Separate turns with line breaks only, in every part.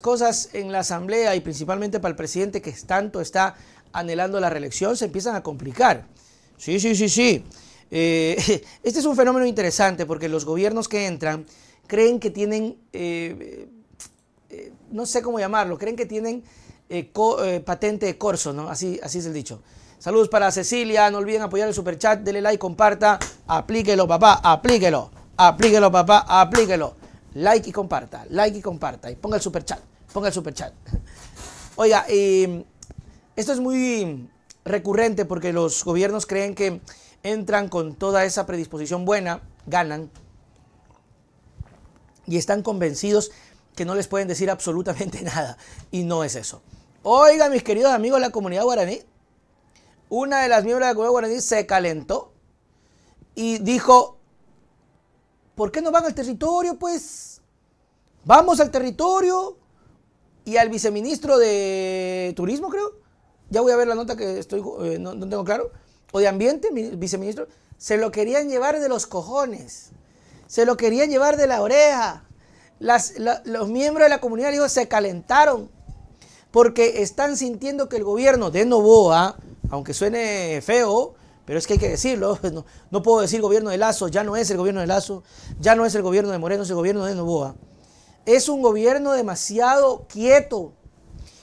cosas en la Asamblea y principalmente para el presidente que tanto está anhelando la reelección se empiezan a complicar. Sí, sí, sí, sí. Eh, este es un fenómeno interesante porque los gobiernos que entran creen que tienen, eh, eh, no sé cómo llamarlo, creen que tienen patente de corso, ¿no? Así, es el dicho. Saludos para Cecilia, no olviden apoyar el superchat, denle like, comparta, aplíquelo papá, aplíquelo, aplíquelo papá, aplíquelo like y comparta, like y comparta, y ponga el super chat, ponga el super chat. Oiga, eh, esto es muy recurrente porque los gobiernos creen que entran con toda esa predisposición buena, ganan, y están convencidos que no les pueden decir absolutamente nada, y no es eso. Oiga, mis queridos amigos de la comunidad guaraní, una de las miembros de la comunidad guaraní se calentó y dijo, ¿Por qué no van al territorio, pues? Vamos al territorio y al viceministro de Turismo, creo. Ya voy a ver la nota que estoy, eh, no, tengo claro. O de Ambiente, viceministro. Se lo querían llevar de los cojones. Se lo querían llevar de la oreja. los miembros de la comunidad se calentaron porque están sintiendo que el gobierno de Novoa, aunque suene feo, pero es que hay que decirlo, no, puedo decir gobierno de Lazo, ya no es el gobierno de Lazo, ya no es el gobierno de Moreno, es el gobierno de Novoa. Es un gobierno demasiado quieto,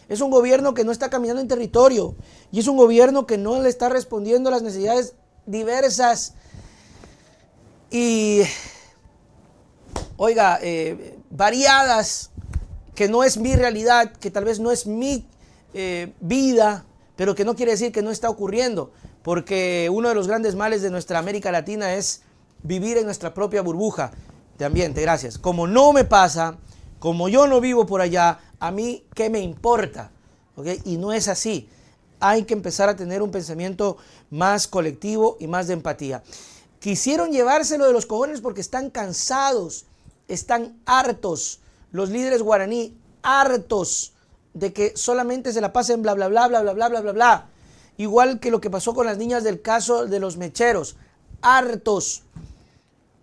es un gobierno que no está caminando en territorio y es un gobierno que no le está respondiendo a las necesidades diversas. Y, oiga, eh, variadas, que no es mi realidad, que tal vez no es mi eh, vida, pero que no quiere decir que no está ocurriendo, porque uno de los grandes males de nuestra América Latina es vivir en nuestra propia burbuja de ambiente, gracias. Como no me pasa, como yo no vivo por allá, a mí, ¿qué me importa? ¿Okay? Y no es así. Hay que empezar a tener un pensamiento más colectivo y más de empatía. Quisieron llevárselo de los cojones porque están cansados, están hartos. Los líderes guaraní, hartos de que solamente se la pasen bla, bla, bla, bla, bla, bla, bla, bla, bla. Igual que lo que pasó con las niñas del caso de los mecheros. Hartos.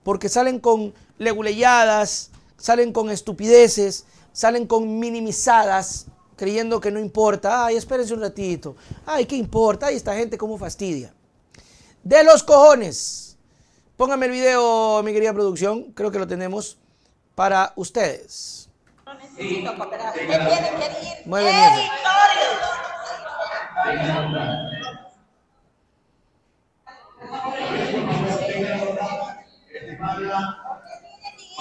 Porque salen con leguleyadas, salen con estupideces, salen con minimizadas, creyendo que no importa. Ay, espérense un ratito. Ay, ¿qué importa? Ay, esta gente cómo fastidia. De los cojones. Póngame el video, mi querida producción. Creo que lo tenemos para ustedes necesito cooperar. Usted tiene que ir. ir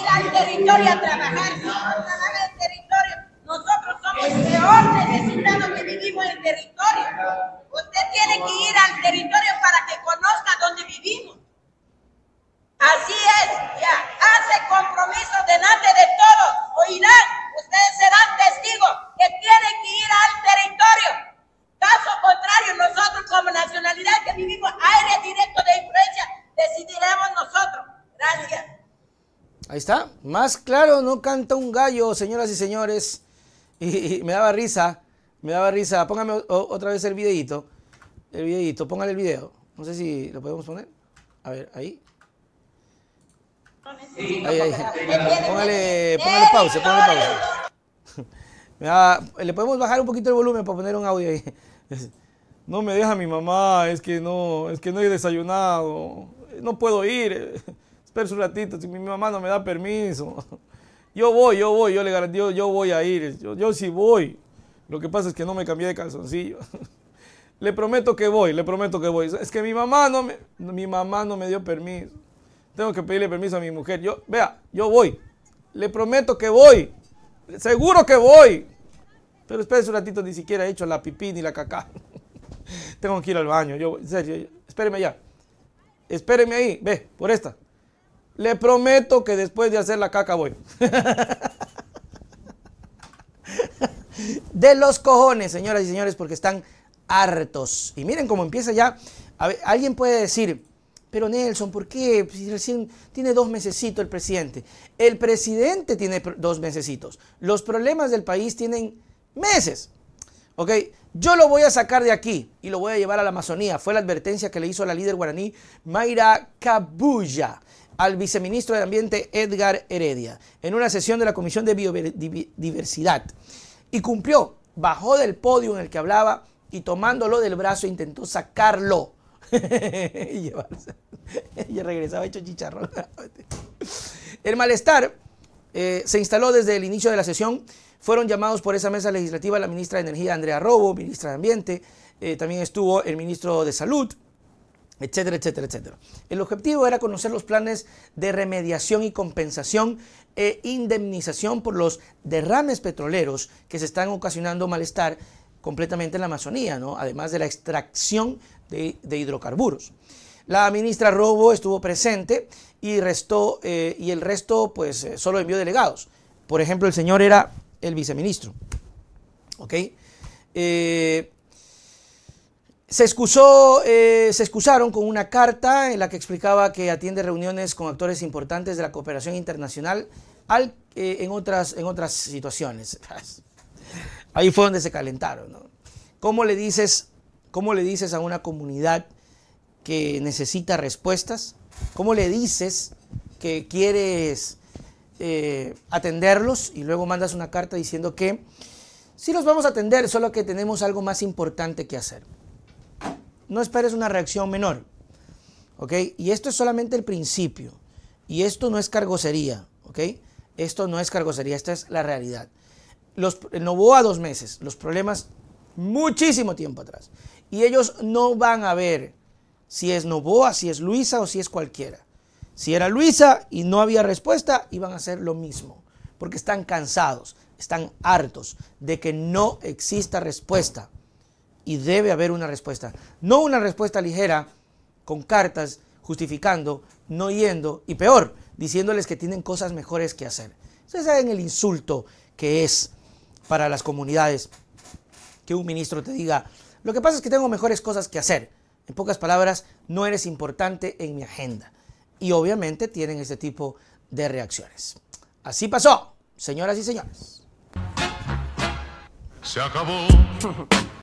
al territorio a trabajar, si en territorio, nosotros somos peor necesitados que vivimos en el territorio. Usted tiene que ir al territorio para que conozca dónde vivimos. Así es, ya, hace compromiso de Ahí está. Más claro, no canta un gallo, señoras y señores. Y, me daba risa, me daba risa. Póngame otra vez el videito. El videito, póngale el video. No sé si lo podemos poner. A ver, ahí. Póngale, póngale pausa, póngale pausa. Le podemos bajar un poquito el volumen para poner un audio ahí. No me deja mi mamá, es que no, es que no he desayunado. No puedo ir espera un ratito, si mi mamá no me da permiso. Yo voy, yo voy, yo le garantizo, yo voy a ir, yo, sí voy. Lo que pasa es que no me cambié de calzoncillo. le prometo que voy, le prometo que voy. Es que mi mamá no me, mi mamá no me dio permiso. Tengo que pedirle permiso a mi mujer. Yo, vea, yo voy. Le prometo que voy. Seguro que voy. Pero espérense un ratito, ni siquiera he hecho la pipí ni la caca. Tengo que ir al baño. Yo, espéreme allá. Espéreme ahí. Ve, por esta. Le prometo que después de hacer la caca voy. de los cojones, señoras y señores, porque están hartos. Y miren cómo empieza ya. A ver, alguien puede decir, pero Nelson, ¿por qué? Pues, si recién tiene dos mesecitos el presidente. El presidente tiene dos mesecitos. Los problemas del país tienen meses. ¿Ok? Yo lo voy a sacar de aquí y lo voy a llevar a la Amazonía. Fue la advertencia que le hizo la líder guaraní Mayra Kabuya al viceministro de Ambiente Edgar Heredia en una sesión de la Comisión de Biodiversidad y cumplió, bajó del podio en el que hablaba y tomándolo del brazo intentó sacarlo y regresaba hecho chicharrón. el malestar eh, se instaló desde el inicio de la sesión. Fueron llamados por esa mesa legislativa la ministra de Energía Andrea Robo, ministra de Ambiente, eh, también estuvo el ministro de Salud, etcétera, etcétera, etcétera. El objetivo era conocer los planes de remediación y compensación e indemnización por los derrames petroleros que se están ocasionando malestar completamente en la Amazonía, ¿no? además de la extracción de, hidrocarburos. La ministra Robo estuvo presente y, restó, eh, y el resto pues eh, solo envió delegados. Por ejemplo, el señor era el viceministro. ¿Ok? Se, excusó, eh, se excusaron con una carta en la que explicaba que atiende reuniones con actores importantes de la cooperación internacional eh, en, otras, en otras situaciones. Ahí fue donde se calentaron. ¿no? ¿Cómo, le dices, ¿Cómo le dices a una comunidad que necesita respuestas? ¿Cómo le dices que quieres eh, atenderlos y luego mandas una carta diciendo que sí los vamos a atender, solo que tenemos algo más importante que hacer? no esperes una reacción menor. ¿Ok? Y esto es solamente el principio. Y esto no es cargocería. ¿Ok? Esto no es cargocería, esta es la realidad. Los, no dos meses, los problemas muchísimo tiempo atrás. Y ellos no van a ver si es Novoa, si es Luisa o si es cualquiera. Si era Luisa y no había respuesta, iban a hacer lo mismo. Porque están cansados, están hartos de que no exista respuesta y debe haber una respuesta. No una respuesta ligera con cartas justificando, no yendo y peor, diciéndoles que tienen cosas mejores que hacer. Ustedes saben el insulto que es para las comunidades que un ministro te diga, lo que pasa es que tengo mejores cosas que hacer. En pocas palabras, no eres importante en mi agenda. Y obviamente tienen este tipo de reacciones. Así pasó, señoras y señores. Se acabó.